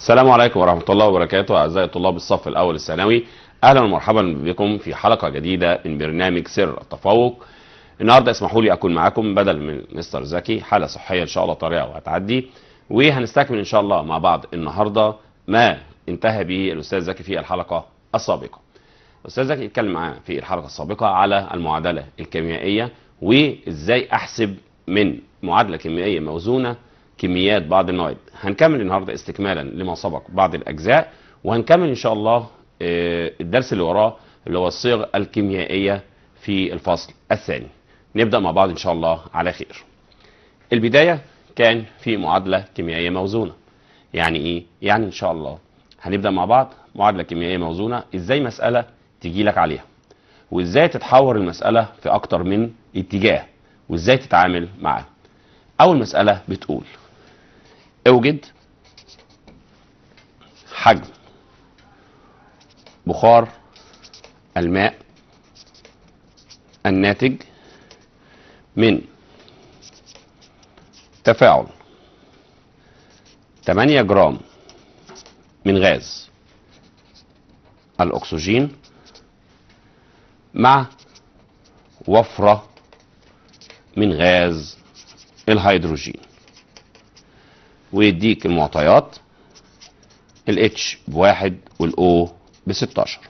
السلام عليكم ورحمة الله وبركاته أعزائي طلاب الصف الأول الثانوي أهلا ومرحبا بكم في حلقة جديدة من برنامج سر التفوق النهاردة اسمحوا لي أكون معاكم بدل من مستر زكي حالة صحية إن شاء الله طارئه وهتعدي وهنستكمل إن شاء الله مع بعض النهاردة ما انتهى به الأستاذ زكي في الحلقة السابقة الأستاذ زكي اتكلم معاه في الحلقة السابقة على المعادلة الكيميائية وإزاي أحسب من معادلة كيميائية موزونة كميات بعض المواد هنكمل النهارده استكمالا لما سبق بعض الاجزاء وهنكمل ان شاء الله آه، الدرس اللي وراه اللي هو الصيغ الكيميائيه في الفصل الثاني نبدا مع بعض ان شاء الله على خير البدايه كان في معادله كيميائيه موزونه يعني ايه يعني ان شاء الله هنبدا مع بعض معادله كيميائيه موزونه ازاي مساله تجي لك عليها وازاي تتحور المساله في اكتر من اتجاه وازاي تتعامل معها اول مساله بتقول اوجد حجم بخار الماء الناتج من تفاعل 8 جرام من غاز الأكسجين مع وفرة من غاز الهيدروجين ويديك المعطيات الاتش بواحد والاو ب 16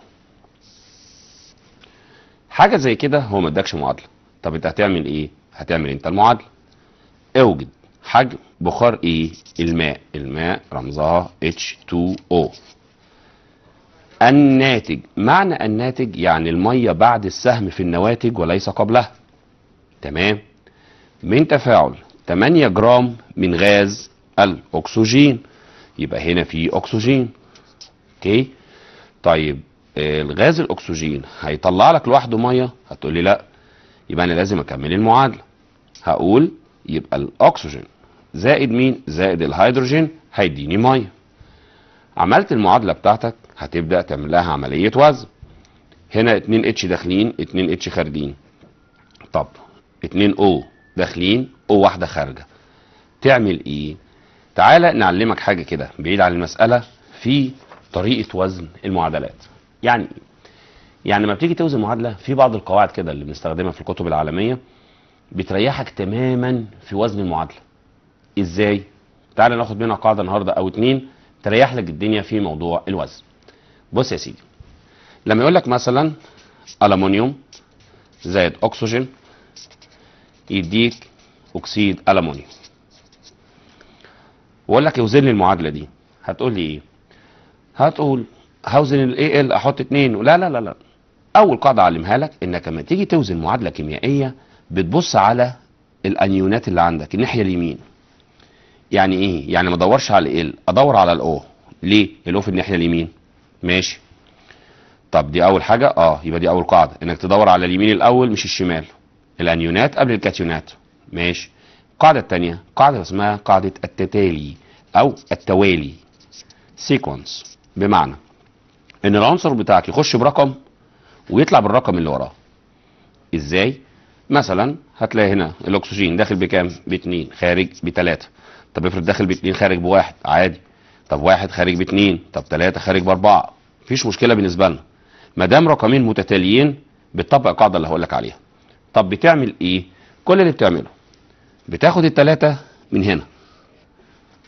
حاجه زي كده هو ما ادكش معادله طب انت هتعمل ايه هتعمل انت المعادله اوجد حجم بخار ايه الماء الماء رمزها H2O الناتج معنى الناتج يعني المية بعد السهم في النواتج وليس قبلها تمام من تفاعل 8 جرام من غاز الاكسجين يبقى هنا في اكسجين اوكي طيب آه، الغاز الاكسجين هيطلع لك لوحده ميه هتقول لي لا يبقى انا لازم اكمل المعادله هقول يبقى الاكسجين زائد مين زائد الهيدروجين هيديني ميه عملت المعادله بتاعتك هتبدا تعمل لها عمليه وزن هنا 2 اتش داخلين 2 اتش خارجين طب 2 او داخلين او واحده خارجه تعمل ايه تعالى نعلمك حاجة كده بعيد عن المسألة في طريقة وزن المعادلات يعني يعني لما بتيجي توزن معادلة في بعض القواعد كده اللي بنستخدمها في الكتب العالمية بتريحك تماما في وزن المعادلة ازاي تعالى ناخد منها قاعدة النهاردة او اتنين تريح لك الدنيا في موضوع الوزن بص يا سيدي لما يقول لك مثلا ألمونيوم زائد أكسجين يديك أكسيد ألمونيوم بقول لك اوزن لي المعادله دي هتقول لي ايه هتقول هوزن الاي ال احط 2 لا لا لا لا اول قاعده اعلمها لك انك لما تيجي توزن معادله كيميائيه بتبص على الانيونات اللي عندك الناحيه اليمين يعني ايه يعني ما ادورش على ال ادور على الاو ليه الاو في الناحيه اليمين ماشي طب دي اول حاجه اه يبقى دي اول قاعده انك تدور على اليمين الاول مش الشمال الانيونات قبل الكاتيونات ماشي القاعدة الثانية قاعدة اسمها قاعدة التتالي أو التوالي سيكونس بمعنى إن العنصر بتاعك يخش برقم ويطلع بالرقم اللي وراه إزاي؟ مثلا هتلاقي هنا الأكسجين داخل بكام؟ باتنين خارج بتلاتة طب افرض داخل باتنين خارج بواحد عادي طب واحد خارج باتنين طب تلاتة خارج بأربعة مفيش مشكلة بالنسبة لنا ما دام رقمين متتاليين بتطبق القاعدة اللي هقول لك عليها طب بتعمل إيه؟ كل اللي بتعمله بتاخد التلاتة من هنا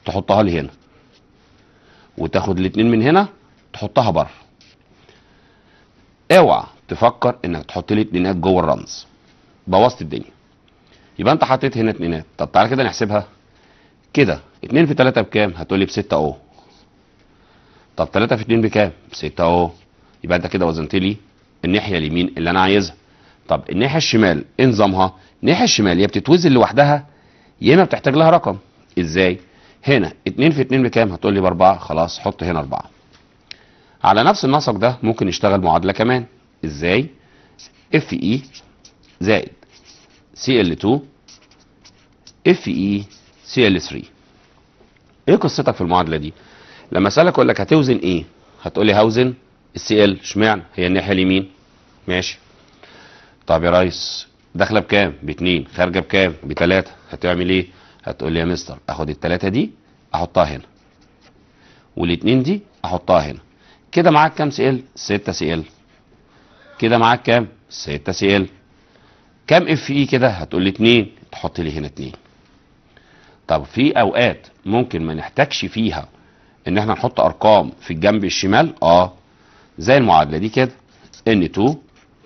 تحطها لي هنا وتاخد الاتنين من هنا تحطها بره اوعى تفكر انك تحط لي اتنينات جوه الرمز بوظت الدنيا يبقى انت حطيت هنا اتنينات طب تعالى كده نحسبها كده اتنين في تلاتة بكام هتقولي بستة اهو طب تلاتة في اتنين بكام بستة اهو يبقى انت كده وزنت لي الناحيه اليمين اللي انا عايزها طب الناحيه الشمال ايه نظامها الناحيه الشماليه بتتوزن لوحدها يا اما بتحتاج لها رقم ازاي هنا 2 في 2 بكام هتقول لي ب 4 خلاص حط هنا 4 على نفس النسق ده ممكن نشتغل معادله كمان ازاي اف اي زائد سي ال 2 اف اي سي ال 3 ايه قصتك في المعادله دي لما اسالك اقول لك هتوزن ايه هتقول لي هوزن السي ال اشمعنى هي الناحيه اليمين ماشي طب يا ريس داخله بكام باتنين خارجه بكام بتلاته هتعمل ايه هتقول لي يا مستر اخد التلاته دي احطها هنا والاتنين دي احطها هنا كده معاك كام سي ال 6 سي ال كده معاك كام 6 سي ال كام اف اي كده هتقول لي اتنين، تحط لي هنا اتنين. طب في اوقات ممكن ما نحتاجش فيها ان احنا نحط ارقام في الجنب الشمال اه زي المعادله دي كده ان 2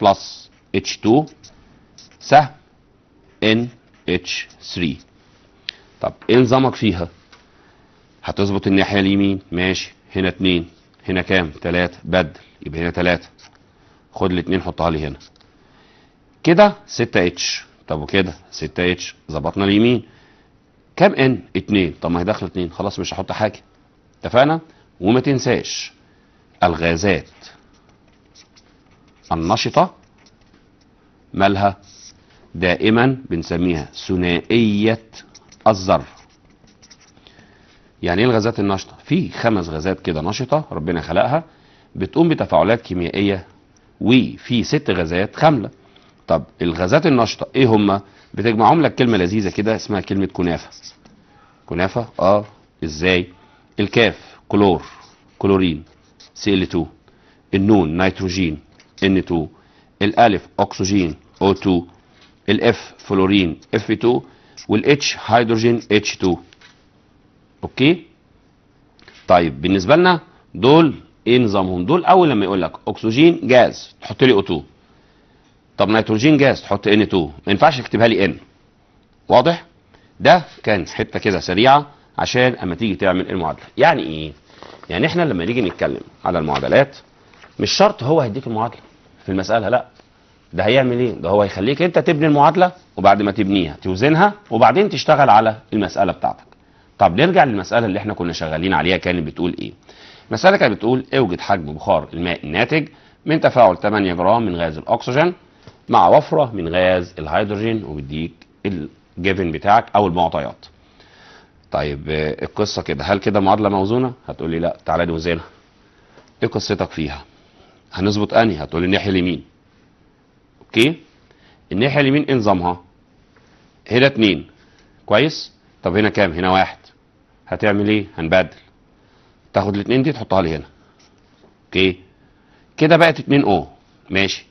بلس اتش 2 سهم NH3 طب ايه نظامك فيها هتظبط الناحيه اليمين ماشي هنا اتنين هنا كام تلاتة بدل يبقى هنا تلاتة خد الاتنين حطها لي هنا كده 6 اتش طب وكده 6 اتش ظبطنا اليمين كام ان 2 طب ما هي داخله 2 خلاص مش هحط حاجه اتفقنا وما تنساش الغازات النشطه مالها دائما بنسميها ثنائية الظرف يعني ايه الغازات النشطة في خمس غازات كده نشطة ربنا خلقها بتقوم بتفاعلات كيميائية وفي ست غازات خاملة طب الغازات النشطة ايه هما بتجمعهم لك كلمة لذيذة كده اسمها كلمة كنافة كنافة اه ازاي الكاف كلور كلورين سي ال 2 النون نيتروجين ان 2 الالف اكسجين او 2 الاف فلورين اف 2 والاتش هيدروجين اتش 2 اوكي طيب بالنسبه لنا دول ايه نظامهم دول اول لما يقول لك اكسجين جاز تحط لي او 2 طب نيتروجين جاز تحط ان 2 ما ينفعش تكتبها لي ان واضح ده كان حته كده سريعه عشان اما تيجي تعمل المعادله يعني ايه يعني احنا لما نيجي نتكلم على المعادلات مش شرط هو هيديك المعادله في المساله لا ده هيعمل ايه ده هو هيخليك انت تبني المعادله وبعد ما تبنيها توزنها وبعدين تشتغل على المساله بتاعتك طب نرجع للمساله اللي احنا كنا شغالين عليها كانت بتقول ايه المساله كانت بتقول اوجد حجم بخار الماء الناتج من تفاعل 8 جرام من غاز الاكسجين مع وفره من غاز الهيدروجين وبيديك الجيفن بتاعك او المعطيات طيب القصه كده هل كده معادله موزونه هتقولي لا تعالى نوزنها ايه قصتك فيها هنظبط انهي لي الناحيه اليمين اوكي الناحيه اليمين ايه نظامها هنا اتنين كويس طب هنا كام هنا واحد هتعمل ايه هنبدل تاخد الاتنين دي تحطها لي هنا اوكي كده بقت اتنين او ماشي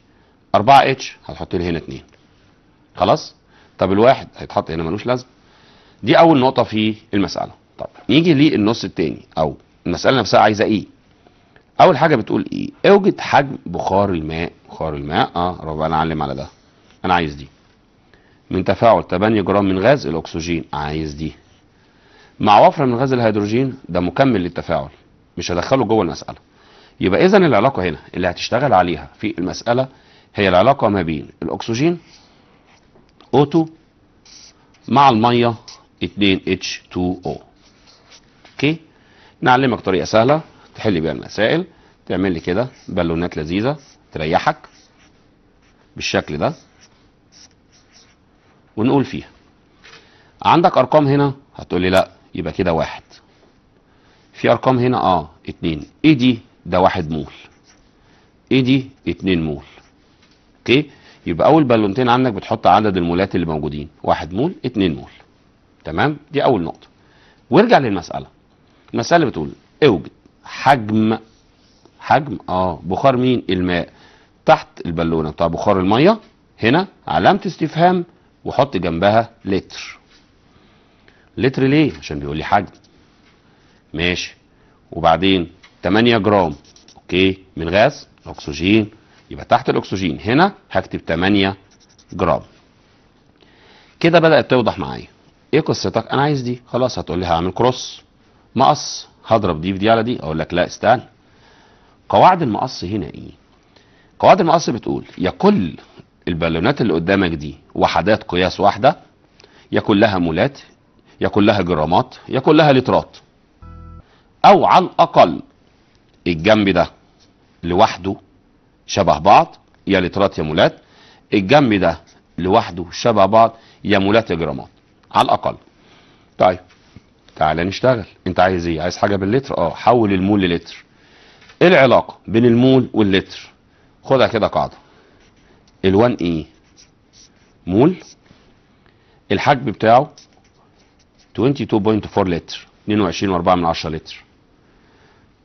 اربعة اتش هتحط لي هنا اتنين خلاص طب الواحد هيتحط هنا ملوش لازمه دي اول نقطه في المساله طب نيجي للنص التاني او المساله نفسها عايزه ايه اول حاجه بتقول ايه اوجد حجم بخار الماء بخار الماء اه رب انا اعلم على ده انا عايز دي من تفاعل 8 جرام من غاز الاكسجين عايز دي مع وفره من غاز الهيدروجين ده مكمل للتفاعل مش هدخله جوه المساله يبقى اذا العلاقه هنا اللي هتشتغل عليها في المساله هي العلاقه ما بين الاكسجين O2 مع الميه 2H2O اوكي نعلمك طريقه سهله تحل بيها المسائل تعمل لي كده بالونات لذيذه تريحك بالشكل ده ونقول فيها عندك ارقام هنا هتقول لي لا يبقى كده واحد في ارقام هنا اه اتنين ايه دي ده واحد مول ايه دي اتنين مول اوكي يبقى اول بالونتين عندك بتحط عدد المولات اللي موجودين واحد مول اتنين مول تمام دي اول نقطه وارجع للمساله المساله بتقول اوجد حجم حجم اه بخار مين الماء تحت البالونه بتاع بخار الميه هنا علامه استفهام وحط جنبها لتر لتر ليه عشان بيقول لي حجم ماشي وبعدين 8 جرام اوكي من غاز اكسجين يبقى تحت الاكسجين هنا هكتب 8 جرام كده بدات توضح معايا ايه قصتك انا عايز دي خلاص هتقول لي هعمل كروس مقص هضرب دي في دي على دي اقول لك لا استنى قواعد المقص هنا ايه قواعد المقص بتقول يا كل البالونات اللي قدامك دي وحدات قياس واحده يا كلها مولات يا كلها جرامات يا كلها لترات او على الاقل الجنب ده لوحده شبه بعض يا لترات يا مولات الجنب ده لوحده شبه بعض يا مولات يا جرامات على الاقل طيب تعالى نشتغل انت عايز ايه عايز حاجه باللتر اه حول المول للتر ايه العلاقه بين المول واللتر خدها كده قاعده ال1 اي مول الحجم بتاعه 22.4 لتر 22.4 من 10 لتر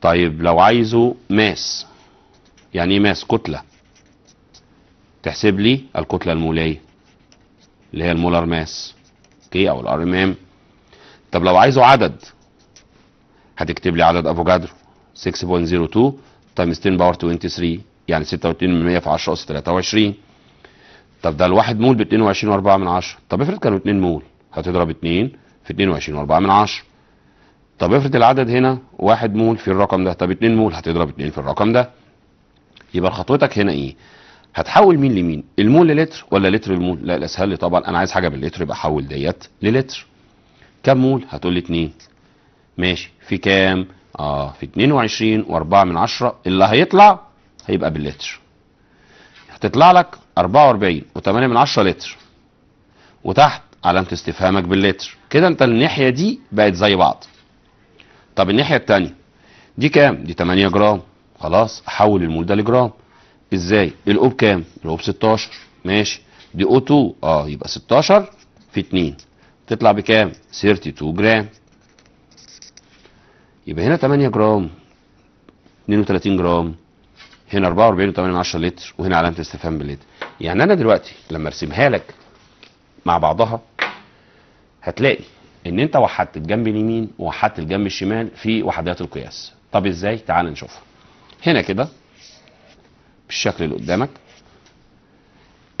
طيب لو عايزه ماس يعني ايه ماس كتله تحسب لي الكتله الموليه اللي هي المولار ماس اوكي او الار ام ام طب لو عايزه عدد هتكتب لي عدد افوجادرو 6.02 تايمز 10 باور 23 يعني 26% في 10 اس 23 طب ده الواحد مول ب 22.4 من 10 طب افرض كانوا 2 مول هتضرب 2 في 22.4 من 10 طب افرض العدد هنا 1 مول في الرقم ده طب 2 مول هتضرب 2 في الرقم ده يبقى خطوتك هنا ايه هتحول مين لمين المول للتر ولا لتر المول لا الاسهل لي طبعا انا عايز حاجه باللتر يبقى احول ديت للتر كم مول هتقول لي 2 ماشي في كام اه في 22 و4 من 10 اللي هيطلع هيبقى باللتر هتطلع لك 44 و8 من 10 لتر وتحت علامة استفهامك باللتر كده انت الناحية دي بقت زي بعض طب الناحية التانية دي كام دي 8 جرام خلاص احول المول ده لجرام ازاي الاوب كام الاوب 16 ماشي دي او 2 اه يبقى 16 في 2 تطلع بكام 32 جرام يبقى هنا 8 جرام 32 جرام هنا 44.8 لتر وهنا علامه استفهام باللتر يعني انا دلوقتي لما ارسمها لك مع بعضها هتلاقي ان انت وحدت الجنب اليمين ووحدت الجنب الشمال في وحدات القياس طب ازاي تعال نشوفها هنا كده بالشكل اللي قدامك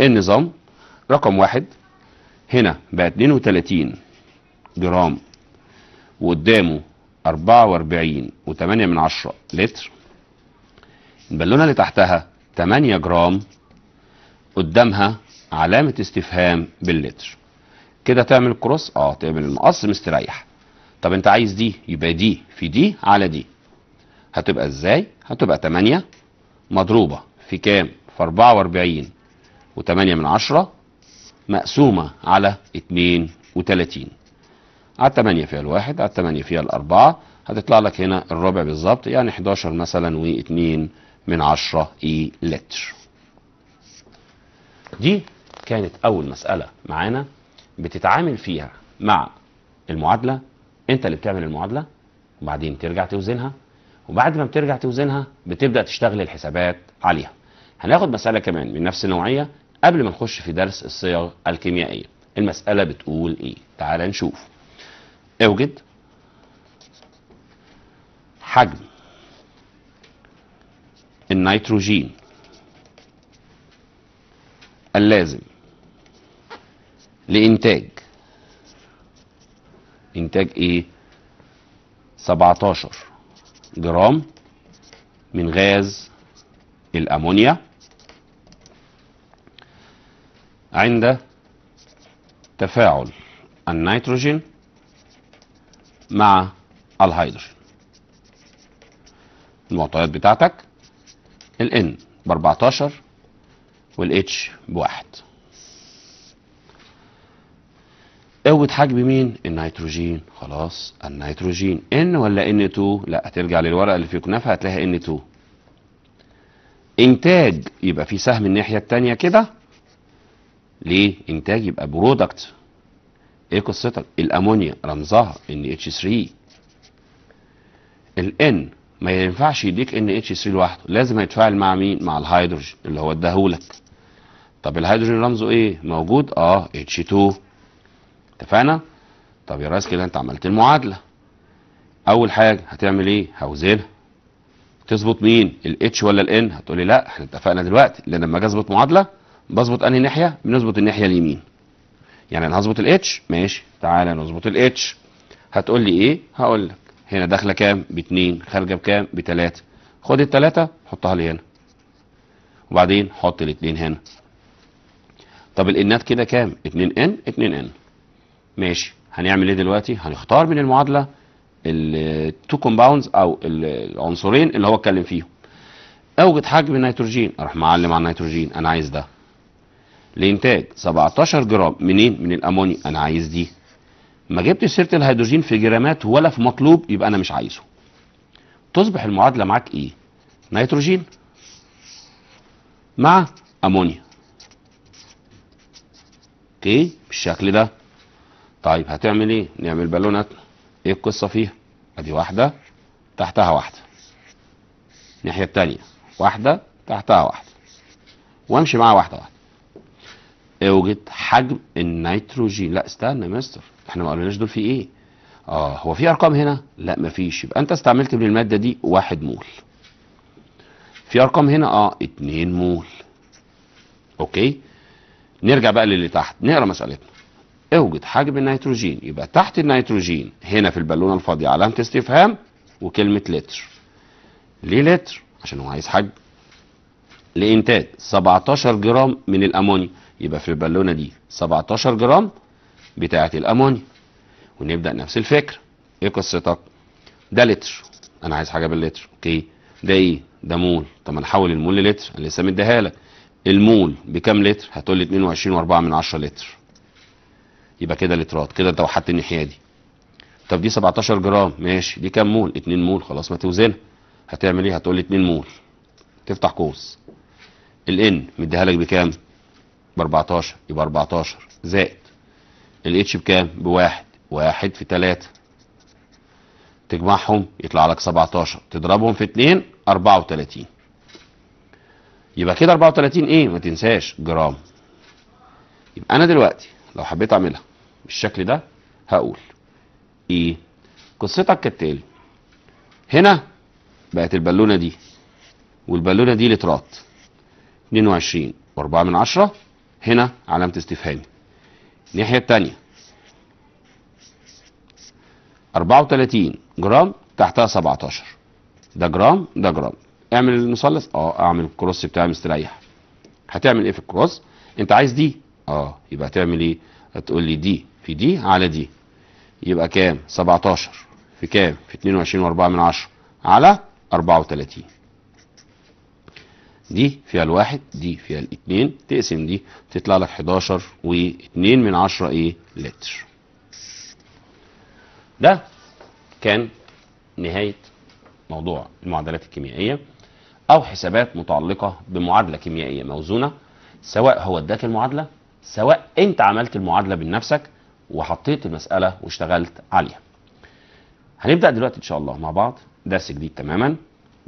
النظام رقم واحد هنا بقى 32 جرام وقدامه 44 و8 من 10 لتر البالونه اللي تحتها 8 جرام قدامها علامه استفهام باللتر كده تعمل كروس اه تعمل المقص مستريح طب انت عايز دي يبقى دي في دي على دي هتبقى ازاي هتبقى 8 مضروبه في كام في 44 و8 من 10 مقسومة على 32 على 8 فيها الواحد على 8 فيها الأربعة هتطلع لك هنا الربع بالظبط يعني 11 مثلا و2 من 10 إي لتر دي كانت أول مسألة معانا بتتعامل فيها مع المعادلة أنت اللي بتعمل المعادلة وبعدين ترجع توزنها وبعد ما بترجع توزنها بتبدأ تشتغل الحسابات عليها هناخد مسألة كمان من نفس النوعية قبل ما نخش في درس الصيغ الكيميائية المسألة بتقول ايه تعال نشوف اوجد حجم النيتروجين اللازم لإنتاج إنتاج إيه؟ 17 جرام من غاز الأمونيا عند تفاعل النيتروجين مع الهيدروجين المعطيات بتاعتك ال N ب 14 وال H 1 قوة حجم مين؟ النيتروجين خلاص النيتروجين N ولا N2؟ لا هترجع للورقة اللي في كنافة هتلاقيها N2 إنتاج يبقى في سهم الناحية التانية كده ليه انتاج يبقى برودكت ايه قصتك الامونيا رمزها ان اتش 3 الان ما ينفعش يديك ان اتش 3 لوحده لازم هيتفاعل مع مين مع الهيدروجين اللي هو اداهولك طب الهيدروجين رمزه ايه موجود اه اتش 2 اتفقنا طب يا ريس كده انت عملت المعادله اول حاجه هتعمل ايه هوزنها تظبط مين الاتش ولا الان هتقولي لا احنا اتفقنا دلوقتي لان لما اجي اظبط معادله بظبط انهي ناحيه بنظبط الناحيه اليمين يعني انا هظبط الاتش ماشي تعالى نظبط الاتش هتقول لي ايه هقول لك هنا داخله كام باتنين خارجه بكام ب3 خد الثلاثه حطها لي هنا وبعدين حط الاتنين هنا طب الانات كده كام 2 ان 2 ان ماشي هنعمل ايه دلوقتي هنختار من المعادله التو كومباوندز او العنصرين اللي هو اتكلم فيهم اوجد حجم النيتروجين اروح معلم على النيتروجين انا عايز ده لانتاج 17 جرام منين من الامونيا انا عايز دي ما جبتش سيره الهيدروجين في جرامات ولا في مطلوب يبقى انا مش عايزه تصبح المعادله معاك ايه نيتروجين مع امونيا اوكي بالشكل ده طيب هتعمل ايه نعمل بالونات ايه القصه فيها ادي واحده تحتها واحده الناحيه التانية واحده تحتها واحده وامشي معاها واحده واحده اوجد حجم النيتروجين لا استنى يا مستر احنا ما قلناش دول في ايه اه هو في ارقام هنا لا مفيش يبقى انت استعملت من الماده دي واحد مول في ارقام هنا اه 2 مول اوكي نرجع بقى للي تحت نقرا مسألتنا اوجد حجم النيتروجين يبقى تحت النيتروجين هنا في البالونه الفاضيه علامه استفهام وكلمه لتر ليه لتر عشان هو عايز حجم لانتاج 17 جرام من الامونيا يبقى في البالونة دي 17 جرام بتاعة الأمونيا ونبدأ نفس الفكرة ايه قصتك ده لتر انا عايز حاجة باللتر اوكي ده ايه ده مول طب ما نحول المول للتر انا لسه مديها لك المول بكام لتر هتقول لي 22 و4 من 10 لتر يبقى كده لترات كده انت وحدت الناحيه دي طب دي 17 جرام ماشي دي كام مول 2 مول خلاص ما توزنها هتعمل ايه هتقول لي 2 مول تفتح قوس الان مديها لك بكام ب 14 يبقى 14 زائد الاتش بكام بواحد واحد في 3 تجمعهم يطلع لك 17 تضربهم في 2 34 يبقى كده 34 ايه ما تنساش جرام يبقى انا دلوقتي لو حبيت اعملها بالشكل ده هقول ايه قصتك كالتالي هنا بقت البالونه دي والبالونه دي لترات 22 و4 من 10 هنا علامة استفهام الناحية التانية 34 جرام تحتها 17 ده جرام ده جرام اعمل المثلث اه اعمل الكروس بتاعي مستريح هتعمل ايه في الكروس انت عايز دي اه يبقى هتعمل ايه هتقول لي دي في دي على دي يبقى كام 17 في كام في 22 و4 من 10 على 34 دي فيها الواحد دي فيها الاثنين تقسم دي تطلع لك 11 و2 من 10 ايه لتر ده كان نهاية موضوع المعادلات الكيميائية أو حسابات متعلقة بمعادلة كيميائية موزونة سواء هو اداك المعادلة سواء أنت عملت المعادلة بنفسك وحطيت المسألة واشتغلت عليها هنبدأ دلوقتي إن شاء الله مع بعض درس جديد تماما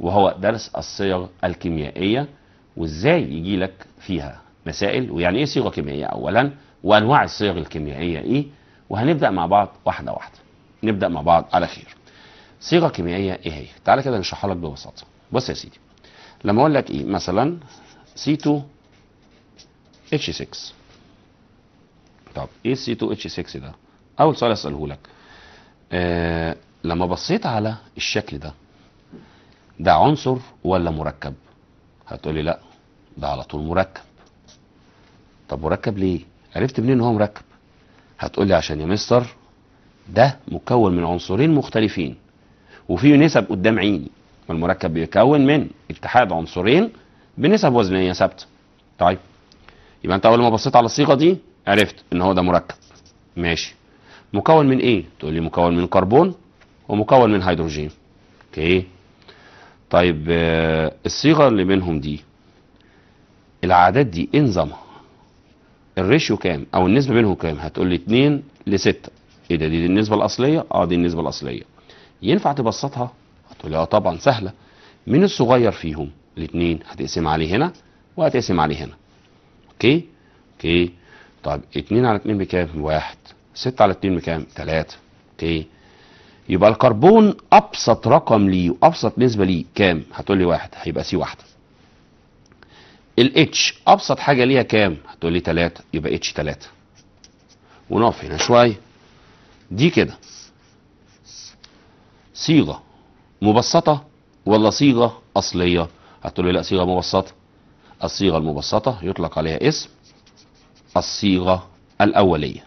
وهو درس الصيغ الكيميائية وازاي يجي لك فيها مسائل ويعني ايه صيغة كيميائية اولا وانواع الصيغ الكيميائية ايه وهنبدأ مع بعض واحدة واحدة نبدأ مع بعض على خير صيغة كيميائية ايه هي تعالى كده نشرحها لك ببساطة بص يا سيدي لما اقول لك ايه مثلا سي 2 اتش 6 طب ايه سي 2 اتش 6 ده اول سؤال اساله لك آه لما بصيت على الشكل ده ده عنصر ولا مركب هتقولي لا ده على طول مركب طب مركب ليه عرفت منين ان هو مركب هتقولي عشان يا مستر ده مكون من عنصرين مختلفين وفيه نسب قدام عيني والمركب بيكون من اتحاد عنصرين بنسب وزنيه ثابته طيب يبقى انت اول ما بصيت على الصيغه دي عرفت ان هو ده مركب ماشي مكون من ايه تقول لي مكون من كربون ومكون من هيدروجين اوكي طيب آه، الصيغة اللي منهم دي العادات دي ايه نظامها الريشيو كام او النسبة بينهم كام هتقول لي 2 ل 6 ايه ده دي, دي النسبة الاصلية اه دي النسبة الاصلية ينفع تبسطها هتقول لي اه طبعا سهلة مين الصغير فيهم الاثنين هتقسم عليه هنا وهتقسم عليه هنا اوكي اوكي طيب 2 على 2 بكام؟ 1 6 على 2 بكام؟ 3 اوكي يبقى الكربون ابسط رقم ليه وابسط نسبه ليه كام هتقول لي واحد هيبقى سي واحده الاتش ابسط حاجه ليها كام هتقول لي ثلاثه يبقى اتش ثلاثه. ونقف هنا شويه دي كده صيغه مبسطه ولا صيغه اصليه هتقول لي لا صيغه مبسطه الصيغه المبسطه يطلق عليها اسم الصيغه الاوليه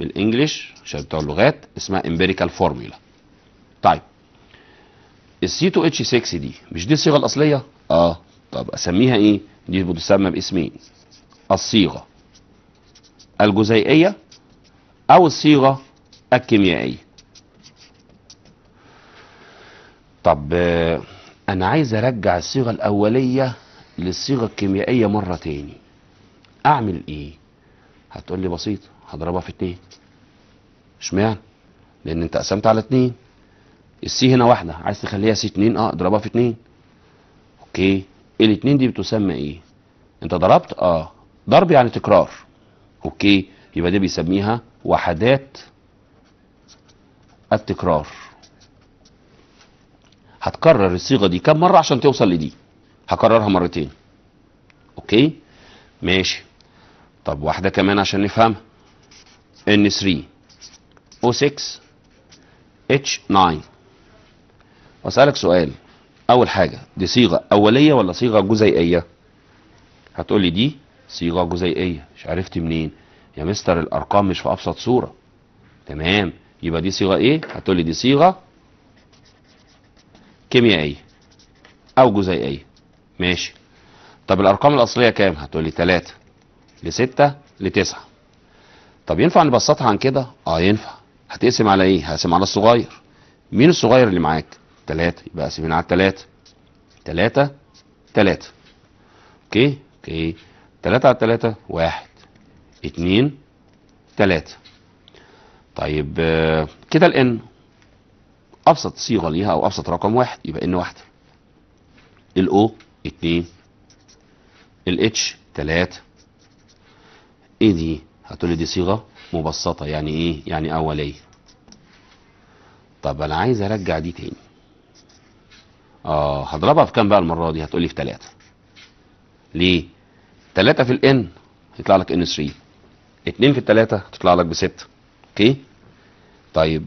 بالانجلش عشان بتوع اللغات اسمها امبيريكال فورمولا طيب السي 2 اتش 6 دي مش دي الصيغه الاصليه اه طب اسميها ايه دي بتسمى باسمين الصيغه الجزيئيه او الصيغه الكيميائيه طب آه، انا عايز ارجع الصيغه الاوليه للصيغه الكيميائيه مره تاني اعمل ايه هتقول لي بسيطه هضربها في اتنين اشمعنى لان انت قسمت على اتنين السي هنا واحده عايز تخليها سي اتنين اه اضربها في اتنين اوكي الاتنين دي بتسمى ايه انت ضربت اه ضرب يعني تكرار اوكي يبقى دي بيسميها وحدات التكرار هتكرر الصيغه دي كم مره عشان توصل لدي هكررها مرتين اوكي ماشي طب واحده كمان عشان نفهمها N3 O6 H9 واسألك سؤال أول حاجة دي صيغة أولية ولا صيغة جزيئية هتقول لي دي صيغة جزيئية مش عرفت منين يا مستر الأرقام مش في أبسط صورة تمام يبقى دي صيغة إيه هتقول لي دي صيغة كيميائية أو جزيئية ماشي طب الأرقام الأصلية كام هتقول لي 3 ل 6 ل 9 طب ينفع نبسطها عن كده اه ينفع هتقسم على ايه هقسم على الصغير مين الصغير اللي معاك تلاتة يبقى قسمين على التلاتة تلاتة تلاتة اوكي اوكي تلاتة على تلاتة واحد اتنين تلاتة طيب آه، كده الان ابسط صيغه ليها او ابسط رقم واحد يبقى ان واحده الاو اتنين الاتش تلاتة ايه دي هتقولي دي صيغه مبسطه يعني ايه يعني اوليه طب انا عايز ارجع دي تاني اه هضربها في كام بقى المره دي هتقولي في 3 ليه 3 في الان يطلع لك ان 3 2 في 3 تطلع لك بستة اوكي طيب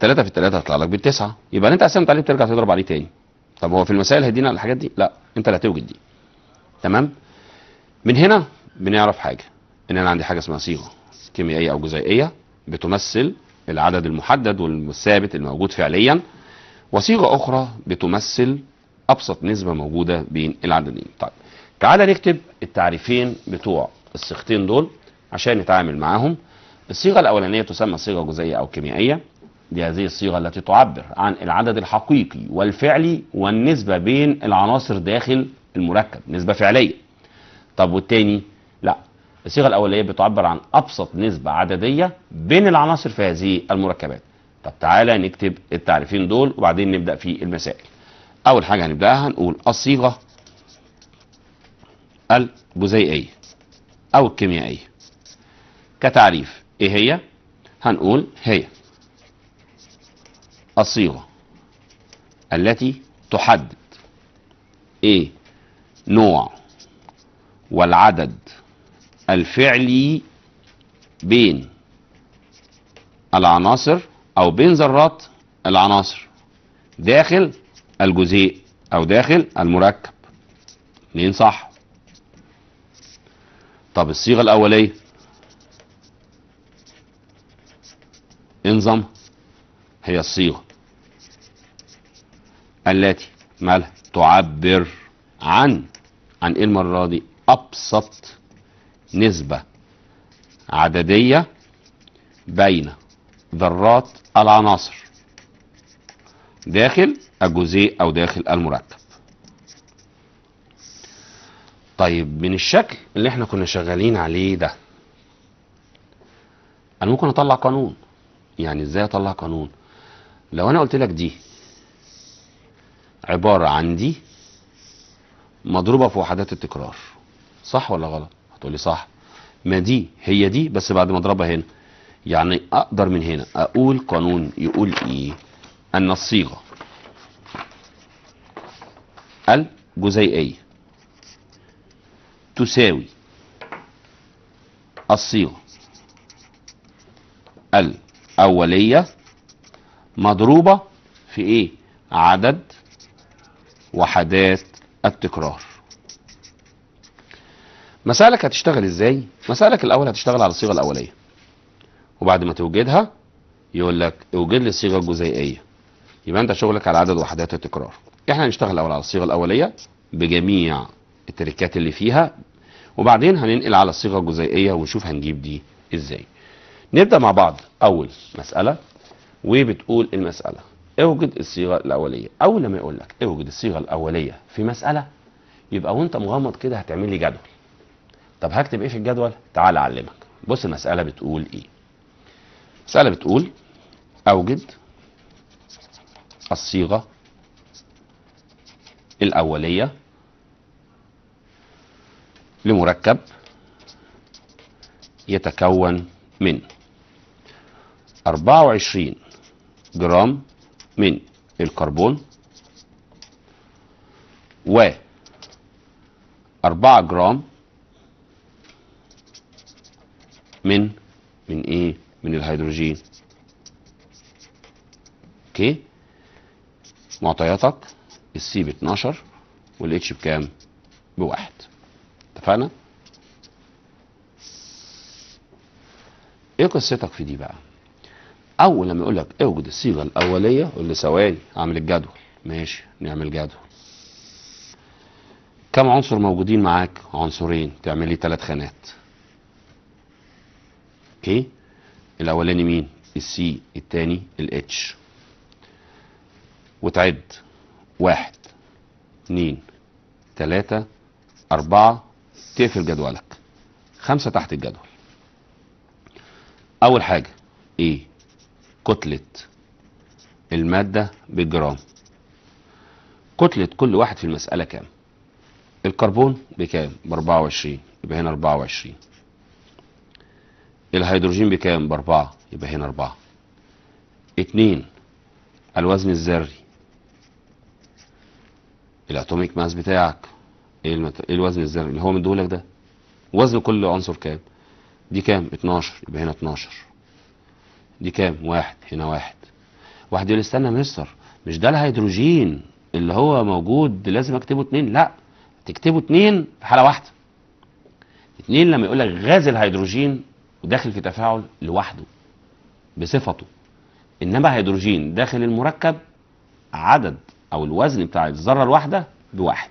3 في 3 هتطلع لك بالتسعة يبقى انت قسمت عليه بترجع تضرب عليه تاني طب هو في المسائل هيدينا الحاجات دي لا انت اللي هتوجد دي تمام من هنا بنعرف حاجه ان انا عندي حاجه اسمها صيغه كيميائيه او جزيئيه بتمثل العدد المحدد والثابت الموجود فعليا وصيغه اخرى بتمثل ابسط نسبه موجوده بين العددين طيب تعالى نكتب التعريفين بتوع الصيغتين دول عشان نتعامل معاهم الصيغه الاولانيه تسمى صيغه جزيئيه او كيميائيه دي هذه الصيغه التي تعبر عن العدد الحقيقي والفعلي والنسبه بين العناصر داخل المركب نسبه فعليه طب والتاني الصيغه الاوليه بتعبر عن ابسط نسبه عدديه بين العناصر في هذه المركبات طب تعالى نكتب التعريفين دول وبعدين نبدا في المسائل اول حاجه هنبداها هنقول الصيغه الجزيئيه او الكيميائيه كتعريف ايه هي هنقول هي الصيغه التي تحدد ايه نوع والعدد الفعلي بين العناصر او بين ذرات العناصر داخل الجزيء او داخل المركب اتنين صح طب الصيغه الاوليه انظم هي الصيغه التي مالها تعبر عن عن ايه المره دي ابسط نسبة عددية بين ذرات العناصر داخل الجزيء او داخل المركب طيب من الشكل اللي احنا كنا شغالين عليه ده انا ممكن اطلع قانون يعني ازاي اطلع قانون لو انا قلت لك دي عبارة عن دي مضروبة في وحدات التكرار صح ولا غلط تقول لي صح ما دي هي دي بس بعد ما اضربها هنا يعني اقدر من هنا اقول قانون يقول ايه ان الصيغه الجزيئيه تساوي الصيغه الاوليه مضروبه في ايه عدد وحدات التكرار مسالك هتشتغل ازاي مسالك الاول هتشتغل على الصيغه الاوليه وبعد ما توجدها يقول لك اوجد لي الصيغه الجزيئيه يبقى انت شغلك على عدد وحدات التكرار احنا هنشتغل الاول على الصيغه الاوليه بجميع التركات اللي فيها وبعدين هننقل على الصيغه الجزيئيه ونشوف هنجيب دي ازاي نبدا مع بعض اول مساله وبتقول المساله اوجد الصيغه الاوليه اول لما يقول لك اوجد الصيغه الاوليه في مساله يبقى وانت مغمض كده هتعمل لي جدول طب هكتب ايه في الجدول تعال اعلمك بص المساله بتقول ايه المساله بتقول اوجد الصيغه الاوليه لمركب يتكون من 24 جرام من الكربون و 4 جرام من من ايه من الهيدروجين اوكي معطياتك السي ب 12 والاتش بكام بواحد اتفقنا ايه قصتك في دي بقى اول لما يقول لك اوجد الصيغه الاوليه قول لي ثواني اعمل الجدول ماشي نعمل جدول كم عنصر موجودين معاك عنصرين تعمل لي ثلاث خانات اوكي الاولاني مين السي الثاني الاتش وتعد واحد اثنين ثلاثة اربعة تقفل جدولك خمسة تحت الجدول اول حاجة ايه كتلة المادة بالجرام كتلة كل واحد في المسألة كام الكربون بكام ب 24 يبقى هنا 24 الهيدروجين بكام باربعة يبقى هنا اربعة اتنين الوزن الذري الاتوميك ماس بتاعك ايه, إيه الوزن الذري اللي هو مديهولك ده وزن كل عنصر كام دي كام 12 يبقى هنا 12 دي كام واحد هنا واحد واحد يقول استنى يا مستر مش ده الهيدروجين اللي هو موجود لازم اكتبه اتنين لا تكتبه اتنين في حاله واحده اتنين لما يقول لك غاز الهيدروجين وداخل في تفاعل لوحده بصفته انما هيدروجين داخل المركب عدد او الوزن بتاع الذره الواحده بواحد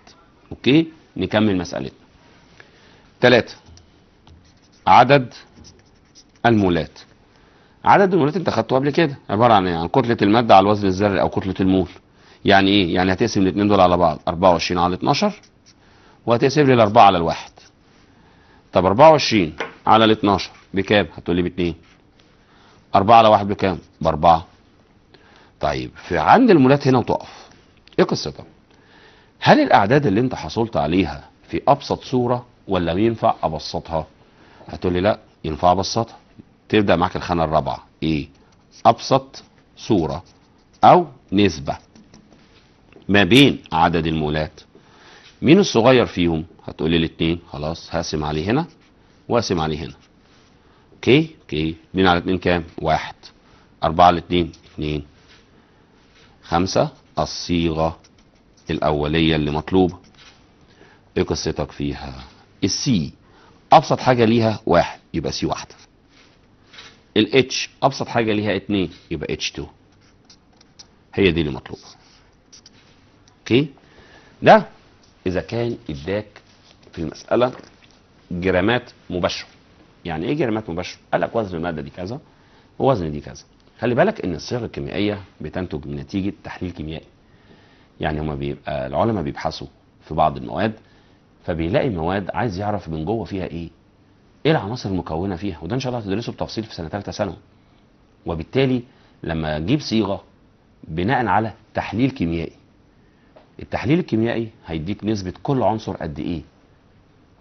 اوكي نكمل مسألتنا ثلاثة عدد المولات عدد المولات انت خدته قبل كده عبارة عن ايه عن كتلة المادة على الوزن الذري او كتلة المول يعني ايه يعني هتقسم الاثنين دول على بعض 24 على 12 وهتقسم لي الاربعة على الواحد طب 24 على ال 12 بكام هتقول لي باتنين اربعة على واحد بكام باربعة طيب في عند المولات هنا وتقف ايه قصتها هل الاعداد اللي انت حصلت عليها في ابسط صورة ولا ينفع ابسطها هتقول لي لا ينفع ابسطها تبدأ معاك الخانة الرابعة ايه ابسط صورة او نسبة ما بين عدد المولات مين الصغير فيهم هتقولي الاتنين خلاص هقسم عليه هنا واقسم عليه هنا كي كي 2 على 2 كام 1 4 على 2 2 5 الصيغة الأولية اللي مطلوبة ايه قصتك فيها السي أبسط حاجة ليها 1 يبقى سي واحدة الاتش أبسط حاجة ليها 2 يبقى اتش 2 هي دي اللي مطلوبة اوكي ده إذا كان اداك في المسألة جرامات مباشرة يعني ايه جرامات مباشره قال لك وزن الماده دي كذا ووزن دي كذا خلي بالك ان الصيغه الكيميائيه بتنتج من نتيجه تحليل كيميائي يعني هما بيبقى العلماء بيبحثوا في بعض المواد فبيلاقي مواد عايز يعرف من جوه فيها ايه ايه العناصر المكونه فيها وده ان شاء الله هتدرسه بتفصيل في سنه ثالثه ثانوي وبالتالي لما اجيب صيغه بناء على تحليل كيميائي التحليل الكيميائي هيديك نسبه كل عنصر قد ايه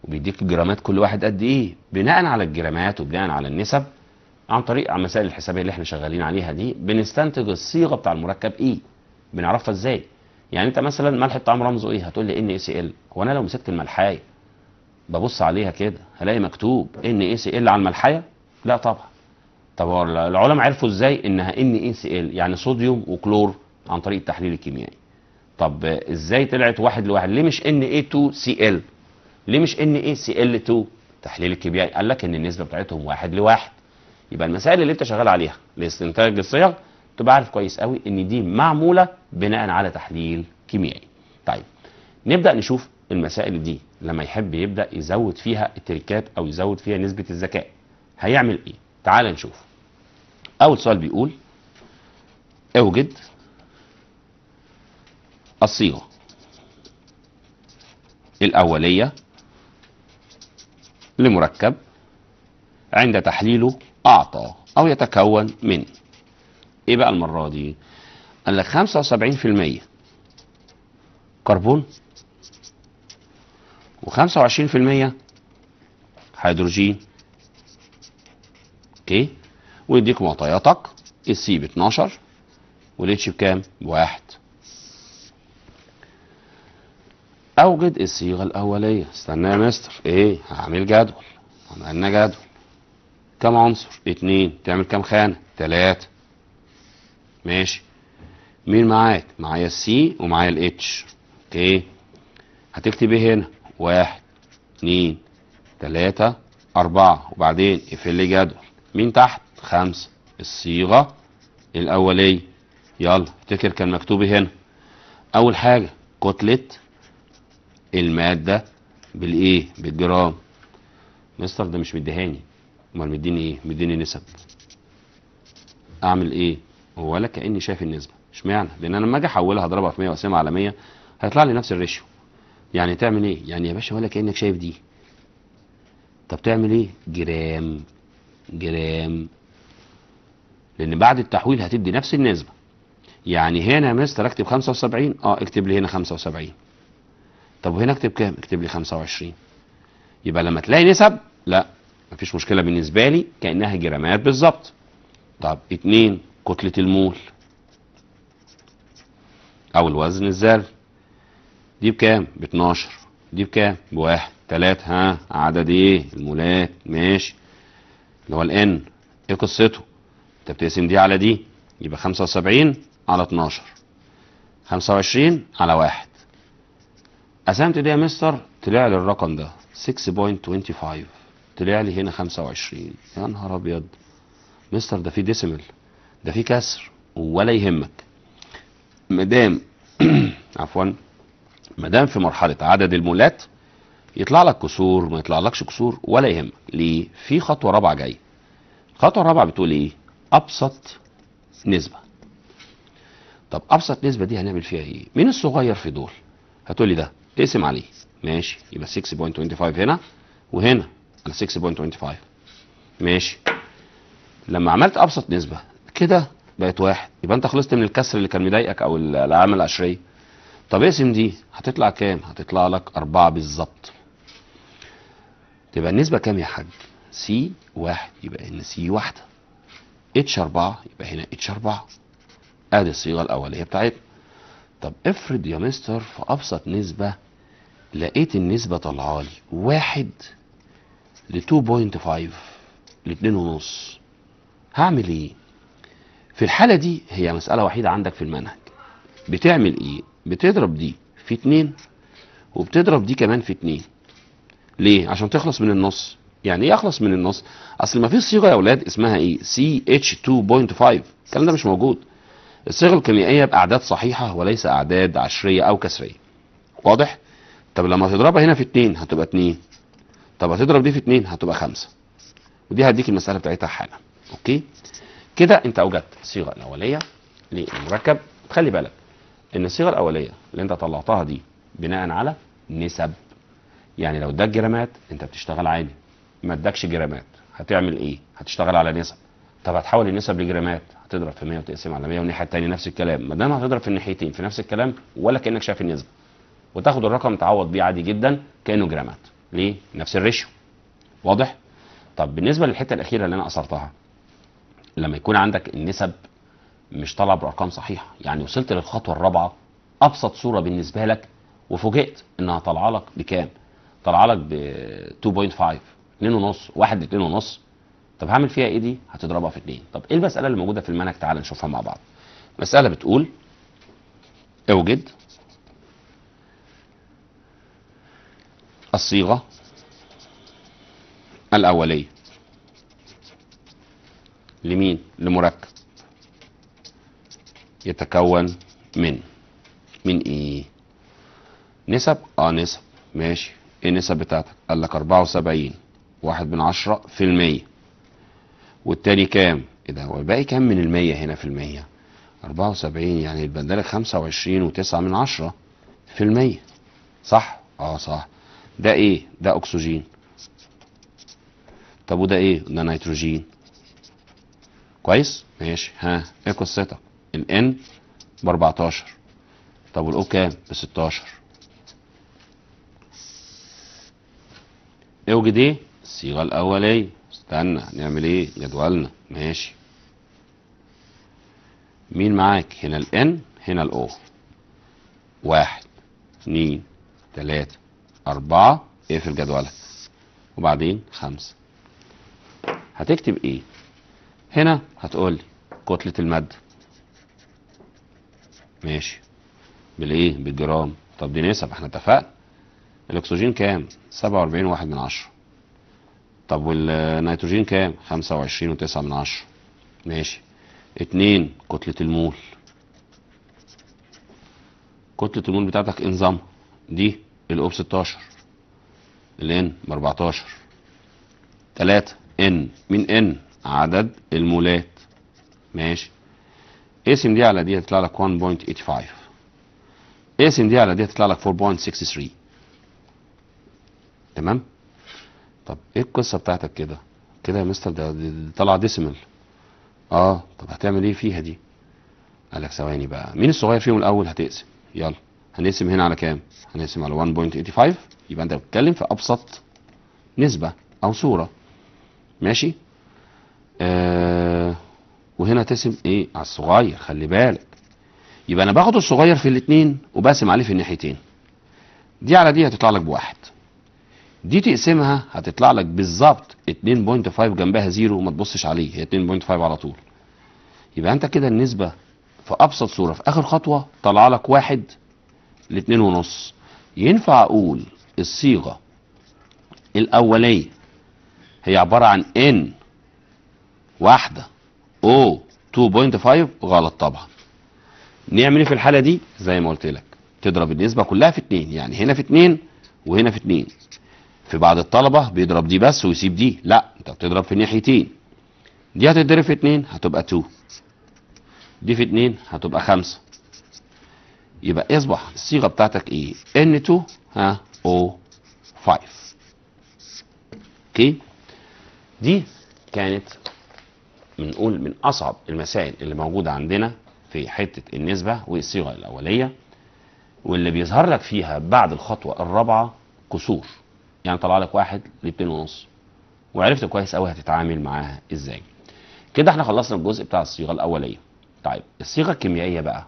وبيديك جرامات كل واحد قد ايه بناء على الجرامات وبناء على النسب عن طريق مسائل الحسابيه اللي احنا شغالين عليها دي بنستنتج الصيغه بتاع المركب ايه بنعرفها ازاي يعني انت مثلا ملح الطعام رمزه ايه هتقول لي ان اي سي ال هو انا لو مسكت الملحايه ببص عليها كده هلاقي مكتوب ان اي سي ال على الملحايه لا طبعا طب العلماء عرفوا ازاي انها ان اي سي ال يعني صوديوم وكلور عن طريق التحليل الكيميائي طب ازاي طلعت واحد لواحد ليه مش ان اي 2 سي ال ليه مش ان اي سي ال 2 تحليل الكيميائي قال لك ان النسبه بتاعتهم واحد لواحد يبقى المسائل اللي انت شغال عليها لاستنتاج الصيغ تبقى عارف كويس قوي ان دي معموله بناء على تحليل كيميائي طيب نبدا نشوف المسائل دي لما يحب يبدا يزود فيها التركات او يزود فيها نسبه الذكاء هيعمل ايه تعال نشوف اول سؤال بيقول اوجد الصيغه الاوليه لمركب عند تحليله أعطى أو يتكون من إيه بقى المرة دي قال لك 75% كربون و25% هيدروجين اوكي ويديك معطياتك السي ب 12 والاتش بكام؟ بواحد اوجد الصيغه الاوليه استنى يا مستر ايه هعمل جدول عملنا جدول كم عنصر اتنين تعمل كم خانه تلاته ماشي مين معاك معايا السي ومعايا الاتش اوكي هتكتب ايه هنا واحد اتنين تلاته اربعه وبعدين اقفل جدول مين تحت خمسه الصيغه الاوليه يلا افتكر كان مكتوب إيه هنا اول حاجه كتله المادة بالايه بالجرام مستر ده مش مديهاني امال مديني ايه مديني نسب اعمل ايه هو ولا كاني شايف النسبه اشمعنى لان انا لما اجي احولها اضربها في 100 واقسمها على 100 هيطلع لي نفس الريشيو يعني تعمل ايه يعني يا باشا ولا كانك شايف دي طب تعمل ايه جرام جرام لان بعد التحويل هتدي نفس النسبه يعني هنا يا مستر اكتب 75 اه اكتب لي هنا 75 طب وهنا اكتب كام اكتب لي 25 يبقى لما تلاقي نسب لا مفيش مشكله بالنسبه لي كانها جرامات بالظبط طب اتنين كتله المول او الوزن الذري دي بكام ب 12 دي بكام بواحد تلاتة ها عدد ايه المولات ماشي اللي هو الان ايه قصته انت بتقسم دي على دي يبقى 75 على 12 25 على واحد قسمت ده يا مستر طلع لي الرقم ده 6.25 طلع لي هنا 25 يا نهار ابيض مستر ده في ديسيمال ده في كسر ولا يهمك مدام عفوا مدام في مرحله عدد المولات يطلع لك كسور ما يطلعلكش كسور ولا يهمك ليه في خطوه رابعه جايه الخطوه رابعه بتقول ايه ابسط نسبه طب ابسط نسبه دي هنعمل فيها ايه مين الصغير في دول هتقولي ده اقسم عليه ماشي يبقى 6.25 هنا وهنا على 6.25 ماشي لما عملت ابسط نسبه كده بقت واحد يبقى انت خلصت من الكسر اللي كان مضايقك او العامل العشريه طب اقسم دي هتطلع كام هتطلع لك أربعة بالظبط تبقى النسبه كام يا حاج سي واحد يبقى ان سي واحده اتش 4 يبقى هنا اتش 4 ادي الصيغه الاوليه بتاعتنا طب افرض يا مستر في ابسط نسبه لقيت النسبة طلعالي واحد ل 2.5 ل 2.5 هعمل ايه في الحالة دي هي مسألة وحيدة عندك في المنهج بتعمل ايه بتضرب دي في 2 وبتضرب دي كمان في 2 ليه عشان تخلص من النص يعني ايه اخلص من النص اصل ما فيش صيغه يا اولاد اسمها ايه سي اتش 2.5 الكلام ده مش موجود الصيغه الكيميائيه باعداد صحيحه وليس اعداد عشريه او كسريه واضح طب لما تضربها هنا في 2 هتبقى 2 طب هتضرب دي في 2 هتبقى 5 ودي هديك المساله بتاعتها حالا اوكي كده انت اوجدت الصيغه الاوليه للمركب خلي بالك ان الصيغه الاوليه اللي انت طلعتها دي بناء على نسب يعني لو اداك جرامات انت بتشتغل عادي ما اداكش جرامات هتعمل ايه هتشتغل على نسب طب هتحول النسب لجرامات هتضرب في 100 وتقسم على 100 والناحيه الثانيه نفس الكلام ما دام هتضرب في الناحيتين في نفس الكلام ولا كانك شايف النسبه وتاخد الرقم تعوض بيه عادي جدا كانه جرامات ليه نفس الريشيو واضح طب بالنسبه للحته الاخيره اللي انا قصرتها لما يكون عندك النسب مش طالعه بارقام صحيحه يعني وصلت للخطوه الرابعه ابسط صوره بالنسبه لك وفوجئت انها طالعه لك بكام طالعه لك ب 2.5 2.5 1 2.5 طب هعمل فيها ايه دي هتضربها في 2 طب ايه المساله اللي موجوده في المنهج تعال نشوفها مع بعض مساله بتقول اوجد الصيغة الأولية لمين لمركب يتكون من من ايه نسب اه نسب ماشي ايه النسب بتاعتك قال لك 74 واحد من عشرة في المية والتاني كام ايه ده هو الباقي كام من المية هنا في المية 74 يعني يبقى لك 25 و9 من عشرة في المية صح اه صح ده ايه ده اكسجين طب وده ايه ده نيتروجين كويس ماشي ها ايه قصتك الان ب 14 طب والاو كام ب 16 اوجد ايه الصيغه الاوليه استنى نعمل ايه جدولنا ماشي مين معاك هنا الان هنا الاو واحد اتنين تلاته أربعة اقفل جدولك وبعدين خمسة هتكتب ايه هنا هتقولي كتلة المادة ماشي بالايه بالجرام طب دي نسب احنا اتفقنا الاكسجين كام وأربعين واحد من عشرة طب والنيتروجين كام وعشرين وتسعة من عشرة ماشي اتنين كتلة المول كتلة المول بتاعتك انظام دي الاو 16 الان ب 14 3 ان مين ان عدد المولات ماشي اقسم دي على دي هتطلع لك 1.85 اقسم دي على دي هتطلع لك 4.63 تمام طب ايه القصه بتاعتك كده كده يا مستر ده طلع ديسيمال اه طب هتعمل ايه فيها دي قال لك ثواني بقى مين الصغير فيهم الاول هتقسم يلا هنقسم هنا على كام؟ هنقسم على 1.85 يبقى انت بتتكلم في ابسط نسبه او صوره ماشي؟ آه وهنا تقسم ايه؟ على الصغير خلي بالك يبقى انا باخد الصغير في الاثنين وباسم عليه في الناحيتين دي على دي هتطلع لك بواحد دي تقسمها هتطلع لك بالظبط 2.5 جنبها زيرو وما تبصش عليه هي 2.5 على طول يبقى انت كده النسبه في ابسط صوره في اخر خطوه طلع لك واحد لاتنين ونص ينفع اقول الصيغة الاولية هي عبارة عن ان واحدة او 2.5 غلط طبعا نعمل ايه في الحالة دي زي ما قلت لك تضرب النسبة كلها في اتنين يعني هنا في اتنين وهنا في اتنين في بعض الطلبة بيضرب دي بس ويسيب دي لا انت بتضرب في ناحيتين دي هتتضرب في اتنين هتبقى 2 دي في اتنين هتبقى خمسة يبقى يصبح الصيغه بتاعتك ايه N2 ها O5 اوكي دي كانت بنقول من اصعب المسائل اللي موجوده عندنا في حته النسبه والصيغه الاوليه واللي بيظهر لك فيها بعد الخطوه الرابعه كسور يعني طلع لك واحد لاتنين ونص وعرفت كويس قوي هتتعامل معاها ازاي كده احنا خلصنا الجزء بتاع الصيغه الاوليه طيب الصيغه الكيميائيه بقى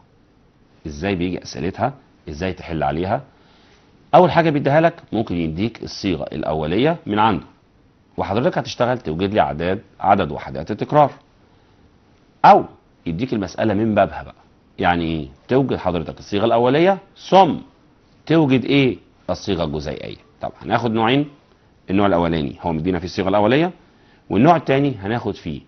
ازاي بيجي اسئلتها ازاي تحل عليها اول حاجه بيديها لك ممكن يديك الصيغه الاوليه من عنده وحضرتك هتشتغل توجد لي اعداد عدد وحدات التكرار او يديك المساله من بابها بقى يعني ايه توجد حضرتك الصيغه الاوليه ثم توجد ايه الصيغه الجزيئيه طب هناخد نوعين النوع الاولاني هو مدينا فيه الصيغه الاوليه والنوع الثاني هناخد فيه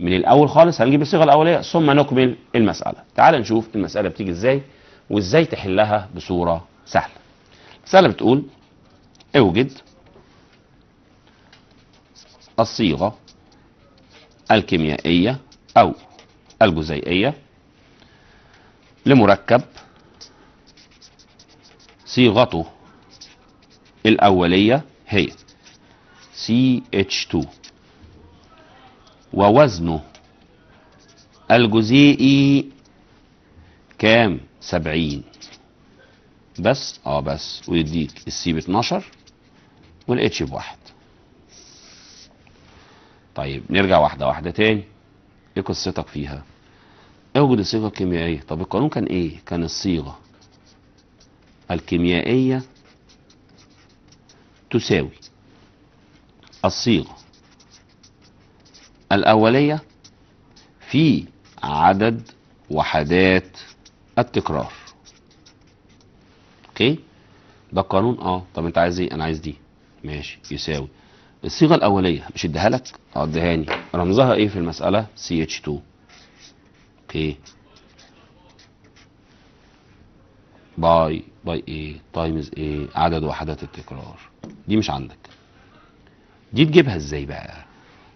من الأول خالص هنجيب الصيغة الأولية ثم نكمل المسألة تعال نشوف المسألة بتيجي إزاي وإزاي تحلها بصورة سهلة المسألة بتقول اوجد الصيغة الكيميائية أو الجزيئية لمركب صيغته الأولية هي CH2 ووزنه الجزيئي كام سبعين بس اه بس ويديك السي ب 12 والاتش بواحد طيب نرجع واحدة واحدة تاني ايه قصتك فيها اوجد إيه الصيغة الكيميائية طب القانون كان ايه كان الصيغة الكيميائية تساوي الصيغة الأولية في عدد وحدات التكرار اوكي ده القانون اه طب انت عايز ايه انا عايز دي ماشي يساوي الصيغه الاوليه مش اديها لك اه اديهاني رمزها ايه في المساله ch 2 اوكي باي باي ايه تايمز ايه عدد وحدات التكرار دي مش عندك دي تجيبها ازاي بقى